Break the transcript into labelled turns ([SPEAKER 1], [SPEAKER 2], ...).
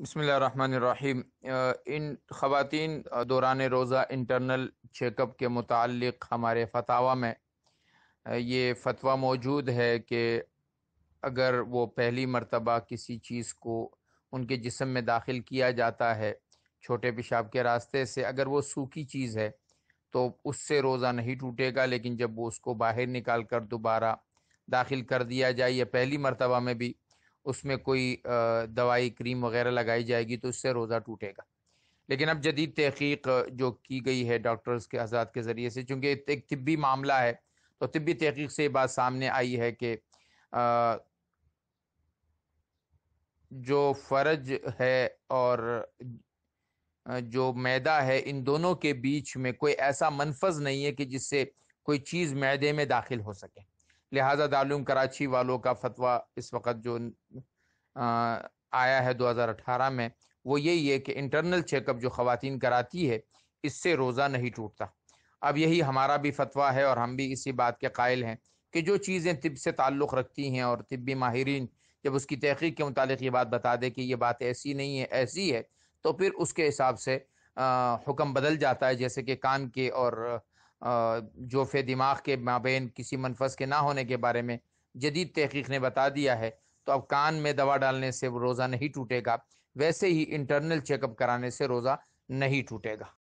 [SPEAKER 1] بسم اللہ الرحمن الرحیم ان خواتین دوران روزہ انٹرنل چیک اپ کے متعلق ہمارے فتویٰ میں یہ فتویٰ موجود ہے کہ اگر وہ پہلی مرتبہ کسی چیز کو ان کے جسم میں داخل کیا جاتا ہے چھوٹے پیشاب کے راستے سے اگر وہ سوکھی چیز ہے تو اس سے روزہ نہیں ٹوٹے گا لیکن جب وہ اس کو باہر نکال کر دوبارہ داخل کر دیا جائے یا پہلی مرتبہ میں بھی اس میں کوئی دوائی کریم وغیرہ لگائی جائے گی تو اس سے روزہ ٹوٹے گا لیکن اب جدید تحقیق جو کی گئی ہے ڈاکٹرز کے حضرات کے ذریعے سے چونکہ ایک طبی معاملہ ہے تو طبی تحقیق سے یہ بات سامنے آئی ہے کہ جو فرج ہے اور جو میدا ہے ان دونوں کے بیچ میں کوئی ایسا منفذ نہیں ہے کہ جس سے کوئی چیز میدے میں داخل ہو سکے لہٰذا دارالعلوم کراچی والوں کا فتویٰ اس وقت جو آیا ہے دو ہزار اٹھارہ میں وہ یہی ہے کہ انٹرنل چیک اپ جو خواتین کراتی ہے اس سے روزہ نہیں ٹوٹتا اب یہی ہمارا بھی فتویٰ ہے اور ہم بھی اسی بات کے قائل ہیں کہ جو چیزیں طب سے تعلق رکھتی ہیں اور طبی ماہرین جب اس کی تحقیق کے متعلق یہ بات بتا دے کہ یہ بات ایسی نہیں ہے ایسی ہے تو پھر اس کے حساب سے حکم بدل جاتا ہے جیسے کہ کان کے اور جوفے دماغ کے مابین کسی منفذ کے نہ ہونے کے بارے میں جدید تحقیق نے بتا دیا ہے تو اب کان میں دوا ڈالنے سے روزہ نہیں ٹوٹے گا ویسے ہی انٹرنل چیک اپ کرانے سے روزہ نہیں ٹوٹے گا